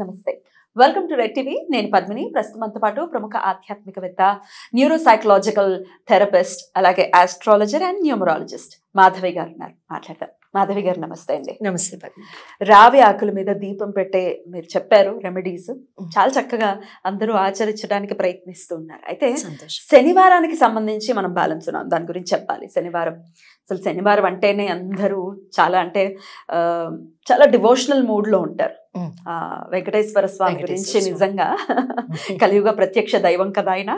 నమస్తే welcome to red TV నేను పద్మిని ప్రస్తుతంతో పాటు ప్రముఖ ఆధ్యాత్మికవేత్త న్యూరో సైకలాజికల్ థెరపిస్ట్ అలాగే ఆస్ట్రాలజర్ అండ్ న్యూమరాలజిస్ట్ మాధవి గారు ఉన్నారు మాట్లాడతారు మాధవి గారు నమస్తే అండి నమస్తే రావి ఆకుల మీద దీపం పెట్టే మీరు చెప్పారు రెమెడీస్ చాలా చక్కగా అందరూ ఆచరించడానికి ప్రయత్నిస్తూ ఉన్నారు అయితే శనివారానికి సంబంధించి మనం బ్యాలెన్స్ ఉన్నాం దాని గురించి చెప్పాలి శనివారం అసలు శనివారం అంటేనే అందరూ చాలా అంటే చాలా డివోషనల్ మూడ్లో ఉంటారు ఆ వెంకటేశ్వర స్వామి గురించి నిజంగా కలియుగ ప్రత్యక్ష దైవం కదా ఆయన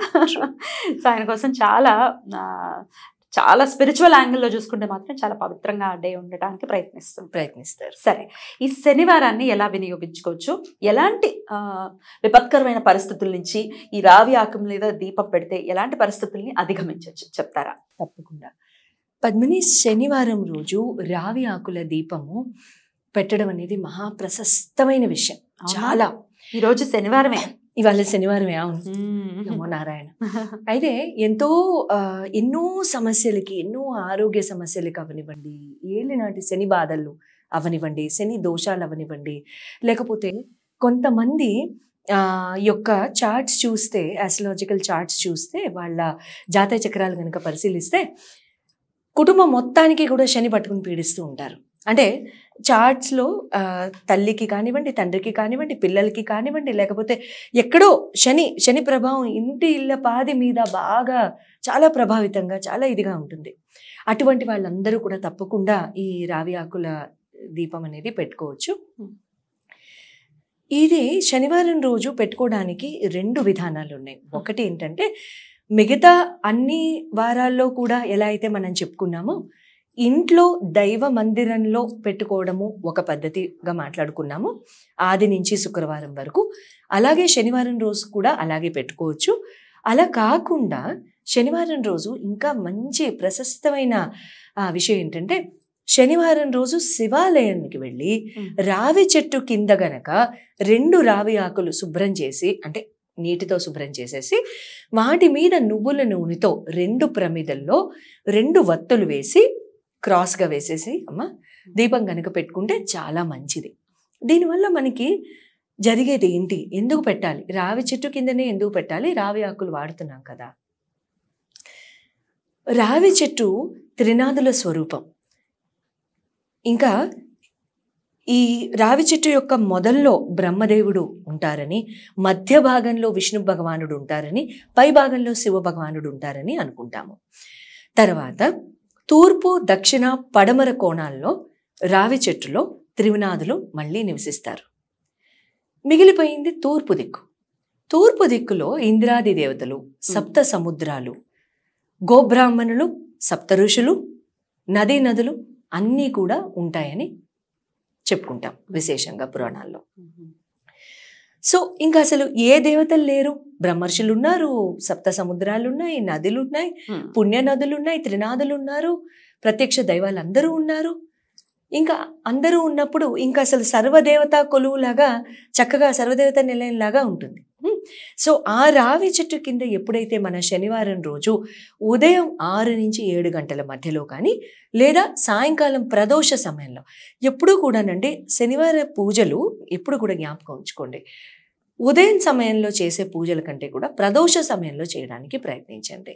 సో ఆయన కోసం చాలా చాలా స్పిరిచువల్ యాంగిల్లో చూసుకుంటే మాత్రం చాలా పవిత్రంగా డే ఉండటానికి ప్రయత్నిస్తారు ప్రయత్నిస్తారు సరే ఈ శనివారాన్ని ఎలా వినియోగించుకోవచ్చు ఎలాంటి విపత్కరమైన పరిస్థితుల నుంచి ఈ రావి ఆకం లేదా దీపం పెడితే ఎలాంటి పరిస్థితుల్ని అధిగమించవచ్చు చెప్తారా తప్పకుండా పద్మిని శనివారం రోజు రావి ఆకుల దీపము పెట్టడం అనేది మహాప్రశస్తమైన విషయం చాలా ఈరోజు శనివారమే ఇవాళ శనివారమే అవును నమో నారాయణ అయితే ఎంతో ఎన్నో సమస్యలకి ఎన్నో ఆరోగ్య సమస్యలకి అవనివ్వండి ఏళ్ళ నాటి శని బాధలు అవనివ్వండి శని దోషాలు అవనివ్వండి లేకపోతే కొంతమంది యొక్క చార్ట్స్ చూస్తే ఆస్ట్రలాజికల్ చార్ట్స్ చూస్తే వాళ్ళ జాతీయ చక్రాలు కనుక పరిశీలిస్తే కుటుంబం మొత్తానికి కూడా శని పట్టుకుని పీడిస్తూ ఉంటారు అంటే చార్ట్స్లో తల్లికి కానివ్వండి తండ్రికి కానివ్వండి పిల్లలకి కానివ్వండి లేకపోతే ఎక్కడో శని శని ప్రభావం ఇంటి ఇళ్ళ పాది మీద బాగా చాలా ప్రభావితంగా చాలా ఇదిగా ఉంటుంది అటువంటి వాళ్ళందరూ కూడా తప్పకుండా ఈ రావి ఆకుల దీపం అనేది పెట్టుకోవచ్చు ఇది శనివారం రోజు పెట్టుకోవడానికి రెండు విధానాలు ఉన్నాయి ఒకటి ఏంటంటే మిగతా అన్ని వారాల్లో కూడా ఎలా అయితే మనం చెప్పుకున్నామో ఇంట్లో దైవ మందిరంలో పెట్టుకోవడము ఒక పద్ధతిగా మాట్లాడుకున్నాము ఆది నుంచి శుక్రవారం వరకు అలాగే శనివారం రోజు కూడా అలాగే పెట్టుకోవచ్చు అలా కాకుండా శనివారం రోజు ఇంకా మంచి ప్రశస్తమైన విషయం ఏంటంటే శనివారం రోజు శివాలయానికి వెళ్ళి రావి చెట్టు కింద గనక రెండు రావి ఆకులు శుభ్రం చేసి అంటే నీటితో శుభ్రం చేసేసి వాటి మీద నువ్వుల నూనెతో రెండు ప్రమిదల్లో రెండు వత్తులు వేసి క్రాస్గా వేసేసి అమ్మ దీపం కనుక పెట్టుకుంటే చాలా మంచిది దీనివల్ల మనకి జరిగేది ఏంటి ఎందుకు పెట్టాలి రావి చెట్టు కిందనే ఎందుకు పెట్టాలి రావి ఆకులు వాడుతున్నాం కదా రావి చెట్టు త్రినాదుల స్వరూపం ఇంకా ఈ రావి చెట్టు యొక్క మొదల్లో బ్రహ్మదేవుడు ఉంటారని మధ్య భాగంలో విష్ణు భగవానుడు ఉంటారని పై భాగంలో శివ భగవానుడు ఉంటారని అనుకుంటాము తర్వాత తూర్పు దక్షిణ పడమర కోణాల్లో రావి చెట్టులో త్రివినాదులు మళ్ళీ నివసిస్తారు మిగిలిపోయింది తూర్పు దిక్కు తూర్పు దిక్కులో ఇంద్రాది దేవతలు సప్త సముద్రాలు గోబ్రాహ్మణులు సప్త ఋషులు నదీ నదులు అన్నీ కూడా ఉంటాయని చెప్పుకుంటాం విశేషంగా పురాణాల్లో సో ఇంకా అసలు ఏ దేవతలు లేరు బ్రహ్మర్షులు ఉన్నారు సప్త సముద్రాలు ఉన్నాయి నదులు ఉన్నాయి పుణ్య నదులు ఉన్నాయి త్రినాదులు ఉన్నారు ప్రత్యక్ష దైవాలు అందరూ ఉన్నారు ఇంకా అందరూ ఉన్నప్పుడు ఇంకా అసలు సర్వదేవత కొలువులాగా చక్కగా సర్వదేవత నిలయంలాగా ఉంటుంది సో ఆ రావి చెట్టు కింద ఎప్పుడైతే మన శనివారం రోజు ఉదయం ఆరు నుంచి ఏడు గంటల మధ్యలో కానీ లేదా సాయంకాలం ప్రదోష సమయంలో ఎప్పుడూ కూడానండి శనివార పూజలు ఎప్పుడు కూడా జ్ఞాపకం ఉంచుకోండి ఉదయం సమయంలో చేసే పూజల కంటే కూడా ప్రదోష సమయంలో చేయడానికి ప్రయత్నించండి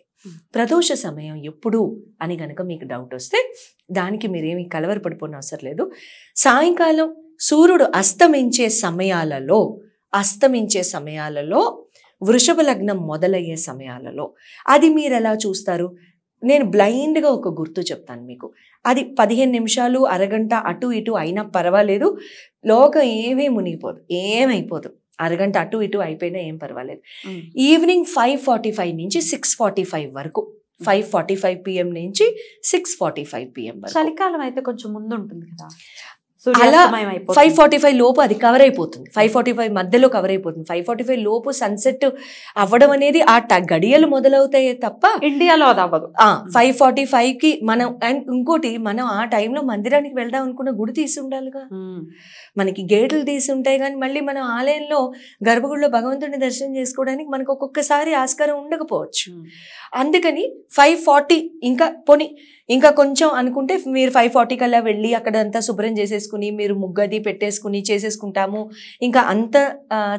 ప్రదోష సమయం ఎప్పుడు అని కనుక మీకు డౌట్ వస్తే దానికి మీరేమి కలవరపడిపోయిన అవసరం లేదు సాయంకాలం సూర్యుడు అస్తమించే సమయాలలో అస్తమించే సమయాలలో వృషభ లగ్నం మొదలయ్యే సమయాలలో అది మీరు ఎలా చూస్తారు నేను బ్లైండ్గా ఒక గుర్తు చెప్తాను మీకు అది పదిహేను నిమిషాలు అరగంట అటు ఇటు అయినా పర్వాలేదు లోకం ఏమీ మునిగిపోదు ఏమైపోదు అరగంట అటు ఇటు అయిపోయినా ఏం పర్వాలేదు ఈవినింగ్ ఫైవ్ ఫార్టీ ఫైవ్ నుంచి సిక్స్ ఫార్టీ ఫైవ్ వరకు ఫైవ్ ఫార్టీ ఫైవ్ పిఎం నుంచి సిక్స్ ఫార్టీ ఫైవ్ పిఎం చలికాలం అయితే కొంచెం ముందు ఉంటుంది కదా అలా ఫైవ్ ఫార్టీ ఫైవ్ లోపు అది కవర్ అయిపోతుంది ఫైవ్ ఫార్టీ ఫైవ్ మధ్యలో కవర్ అయిపోతుంది ఫైవ్ ఫార్టీ ఫైవ్ లోపు సన్సెట్ అవ్వడం అనేది ఆ గడియలు మొదలవుతాయి తప్ప ఇండియాలో అది అవ్వదు ఫైవ్ ఫార్టీ ఫైవ్ కి మనం అండ్ ఇంకోటి మనం ఆ టైంలో మందిరానికి వెళ్దాం అనుకున్న గుడి తీసి ఉండాలిగా మనకి గేట్లు తీసి ఉంటాయి కానీ మళ్ళీ మనం ఆలయంలో గర్భగుడిలో భగవంతుడిని దర్శనం చేసుకోవడానికి మనకు ఒక్కొక్కసారి ఆస్కారం ఉండకపోవచ్చు అందుకని ఫైవ్ ఫార్టీ ఇంకా పోనీ ఇంకా కొంచెం అనుకుంటే మీరు ఫైవ్ ఫార్టీ కల్లా వెళ్ళి అంతా శుభ్రం చేసేసి చేసుకుని మీరు ముగ్గది పెట్టేసుకుని చేసేసుకుంటాము ఇంకా అంత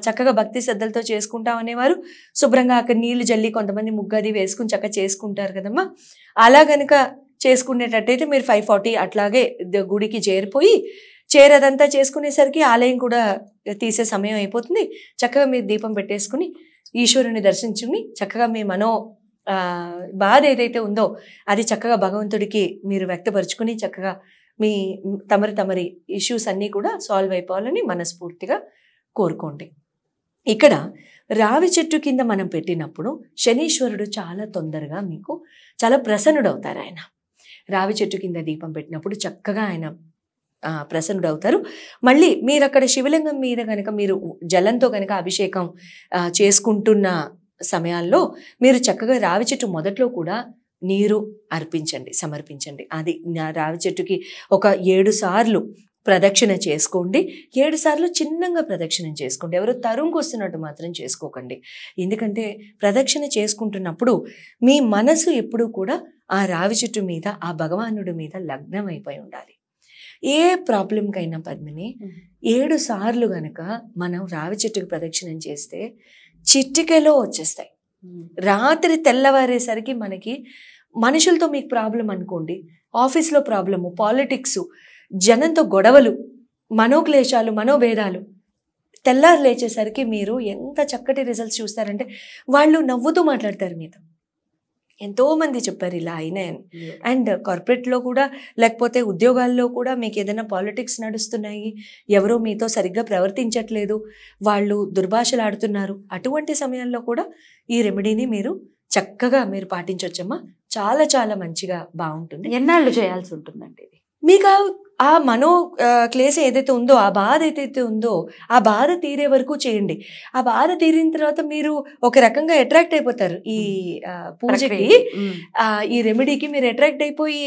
చక్కగా భక్తి శ్రద్ధలతో చేసుకుంటాం అనేవారు శుభ్రంగా అక్కడ నీళ్లు జల్లి కొంతమంది ముగ్గది వేసుకుని చక్కగా చేసుకుంటారు కదమ్మా అలా గనుక చేసుకునేటట్టయితే మీరు ఫైవ్ ఫార్టీ అట్లాగే గుడికి చేరిపోయి చేరదంతా చేసుకునేసరికి ఆలయం కూడా తీసే సమయం అయిపోతుంది చక్కగా మీరు దీపం పెట్టేసుకుని ఈశ్వరుని దర్శించుకుని చక్కగా మీ మనో బాధ ఏదైతే ఉందో అది చక్కగా భగవంతుడికి మీరు వ్యక్తపరుచుకుని చక్కగా మీ తమరి తమరి ఇష్యూస్ అన్నీ కూడా సాల్వ్ అయిపోవాలని మనస్ఫూర్తిగా కోరుకోండి ఇక్కడ రావి చెట్టు కింద మనం పెట్టినప్పుడు శనీశ్వరుడు చాలా తొందరగా మీకు చాలా ప్రసన్నుడవుతారు ఆయన రావి చెట్టు కింద దీపం పెట్టినప్పుడు చక్కగా ఆయన ప్రసన్నుడవుతారు మళ్ళీ మీరు అక్కడ శివలింగం మీద కనుక మీరు జలంతో కనుక అభిషేకం చేసుకుంటున్న సమయాల్లో మీరు చక్కగా రావి చెట్టు మొదట్లో కూడా నీరు అర్పించండి సమర్పించండి అది నా రావి చెట్టుకి ఒక ఏడు సార్లు ప్రదక్షిణ చేసుకోండి ఏడు సార్లు చిన్నంగా ప్రదక్షిణ చేసుకోండి ఎవరు తరుంకొస్తున్నట్టు మాత్రం చేసుకోకండి ఎందుకంటే ప్రదక్షిణ చేసుకుంటున్నప్పుడు మీ మనసు ఎప్పుడూ కూడా ఆ రావి చెట్టు మీద ఆ భగవానుడి మీద లగ్నం అయిపోయి ఉండాలి ఏ ప్రాబ్లంకైనా పద్మిని ఏడు సార్లు గనక మనం రావి చెట్టుకు ప్రదక్షిణం చేస్తే చిట్టికెలో వచ్చేస్తాయి రాత్రి తెల్లవారేసరికి మనకి మనుషులతో మీకు ప్రాబ్లం అనుకోండి ఆఫీస్లో ప్రాబ్లము పాలిటిక్స్ జనంతో గొడవలు మనోక్లేశాలు మనోభేదాలు తెల్లారు లేచేసరికి మీరు ఎంత చక్కటి రిజల్ట్స్ చూస్తారంటే వాళ్ళు నవ్వుతూ మాట్లాడతారు మీతో ఎంతో మంది చెప్పారు ఇలా అయినాయని అండ్ కార్పొరేట్లో కూడా లేకపోతే ఉద్యోగాల్లో కూడా మీకు ఏదైనా పాలిటిక్స్ నడుస్తున్నాయి ఎవరో మీతో సరిగ్గా ప్రవర్తించట్లేదు వాళ్ళు దుర్భాషలు ఆడుతున్నారు అటువంటి సమయాల్లో కూడా ఈ రెమెడీని మీరు చక్కగా మీరు పాటించవచ్చమ్మా చాలా చాలా మంచిగా బాగుంటుంది ఎన్నాళ్ళు చేయాల్సి ఉంటుందండి ఇది మీకు ఆ మనో క్లేశ ఏదైతే ఉందో ఆ బాధ ఏదైతే ఉందో ఆ బాధ తీరే వరకు చేయండి ఆ బాధ తీరిన తర్వాత మీరు ఒక రకంగా అట్రాక్ట్ అయిపోతారు ఈ పూజకి ఈ రెమెడీకి మీరు అట్రాక్ట్ అయిపోయి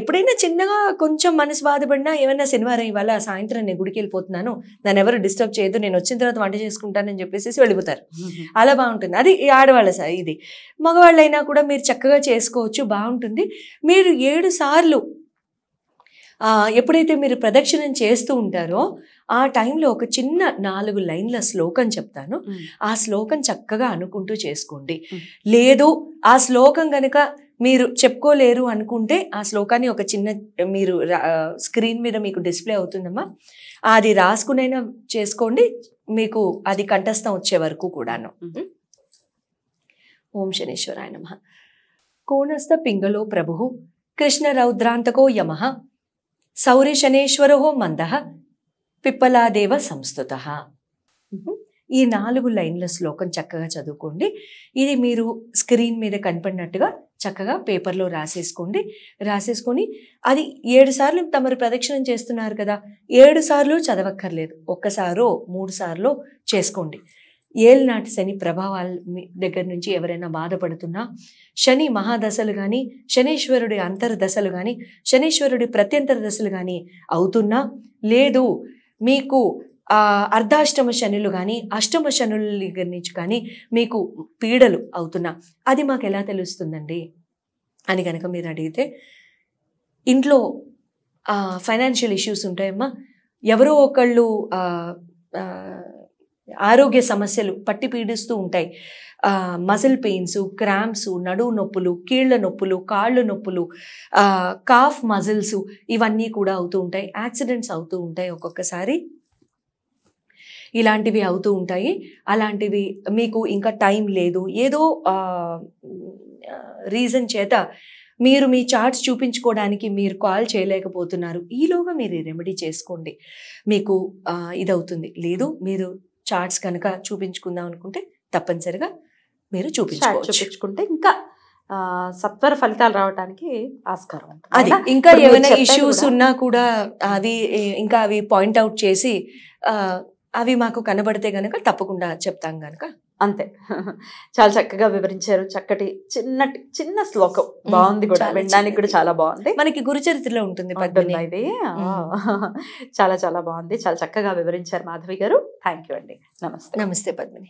ఎప్పుడైనా చిన్నగా కొంచెం మనసు బాధపడినా ఏమైనా శనివారం ఇవాళ సాయంత్రం నేను గుడికి వెళ్ళిపోతున్నాను నన్ను ఎవరు డిస్టర్బ్ చేయదు నేను వచ్చిన తర్వాత వంట చేసుకుంటానని చెప్పేసి వెళ్ళిపోతారు అలా బాగుంటుంది అది ఆడవాళ్ళ సార్ ఇది మగవాళ్ళైనా కూడా మీరు చక్కగా చేసుకోవచ్చు బాగుంటుంది మీరు ఏడు సార్లు ఎప్పుడైతే మీరు ప్రదక్షిణం చేస్తూ ఉంటారో ఆ టైంలో ఒక చిన్న నాలుగు లైన్ల శ్లోకం చెప్తాను ఆ శ్లోకం చక్కగా అనుకుంటూ చేసుకోండి లేదు ఆ శ్లోకం కనుక మీరు చెప్పుకోలేరు అనుకుంటే ఆ శ్లోకాన్ని ఒక చిన్న మీరు స్క్రీన్ మీద మీకు డిస్ప్లే అవుతుందమ్మా అది రాసుకునైనా చేసుకోండి మీకు అది కంఠస్థం వచ్చే వరకు కూడాను ఓం శనేశ్వరాయ నమ కోణస్థ పింగలో ప్రభు కృష్ణ రౌద్రాంతకో యమ సౌరిశనేశ్వరో మంద పిప్పలాదేవ సంస్థుత ఈ నాలుగు లైన్ల శ్లోకం చక్కగా చదువుకోండి ఇది మీరు స్క్రీన్ మీద కనపడినట్టుగా చక్కగా పేపర్లో రాసేసుకోండి రాసేసుకొని అది ఏడు సార్లు తమరు ప్రదక్షిణం చేస్తున్నారు కదా ఏడు సార్లు చదవక్కర్లేదు ఒక్కసారో మూడు సార్లు చేసుకోండి ఏళ్ళనాటి శని ప్రభావాల దగ్గర నుంచి ఎవరైనా బాధపడుతున్నా శని మహాదశలు కానీ శనీశ్వరుడి అంతర్దశలు కానీ శనీశ్వరుడి ప్రత్యంతర దశలు కానీ అవుతున్నా లేదు మీకు అర్ధాష్టమ శనులు కానీ అష్టమ శనుల దగ్గర నుంచి కానీ మీకు పీడలు అవుతున్నా అది మాకు ఎలా తెలుస్తుందండి అని కనుక మీరు అడిగితే ఇంట్లో ఫైనాన్షియల్ ఇష్యూస్ ఉంటాయమ్మా ఎవరో ఒకళ్ళు ఆరోగ్య సమస్యలు పట్టి పీడిస్తూ ఉంటాయి మజిల్ పెయిన్స్ క్రాంప్స్ నడువు నొప్పులు కీళ్ల నొప్పులు కాళ్ళు నొప్పులు కాఫ్ మజిల్స్ ఇవన్నీ కూడా అవుతూ ఉంటాయి యాక్సిడెంట్స్ అవుతూ ఉంటాయి ఒక్కొక్కసారి ఇలాంటివి అవుతూ ఉంటాయి అలాంటివి మీకు ఇంకా టైం లేదు ఏదో రీజన్ చేత మీరు మీ చార్ట్స్ చూపించుకోవడానికి మీరు కాల్ చేయలేకపోతున్నారు ఈలోగా మీరు రెమెడీ చేసుకోండి మీకు ఇదవుతుంది లేదు మీరు చార్ట్స్ కనుక చూపించుకుందాం అనుకుంటే తప్పనిసరిగా మీరు చూపించుకుంటే ఇంకా సత్వర ఫలితాలు రావడానికి ఆస్కారం అది ఇంకా ఏమైనా ఇష్యూస్ ఉన్నా కూడా అది ఇంకా అవి పాయింట్ అవుట్ చేసి అవి మాకు కనబడితే గనక తప్పకుండా చెప్తాం గనక అంతే చాలా చక్కగా వివరించారు చక్కటి చిన్న చిన్న శ్లోకం బాగుంది కూడా వినడానికి కూడా చాలా బాగుంది మనకి గురుచరిత్రలో ఉంటుంది ఇది చాలా చాలా బాగుంది చాలా చక్కగా వివరించారు మాధవి గారు థ్యాంక్ యూ అండి నమస్తే నమస్తే పద్మిని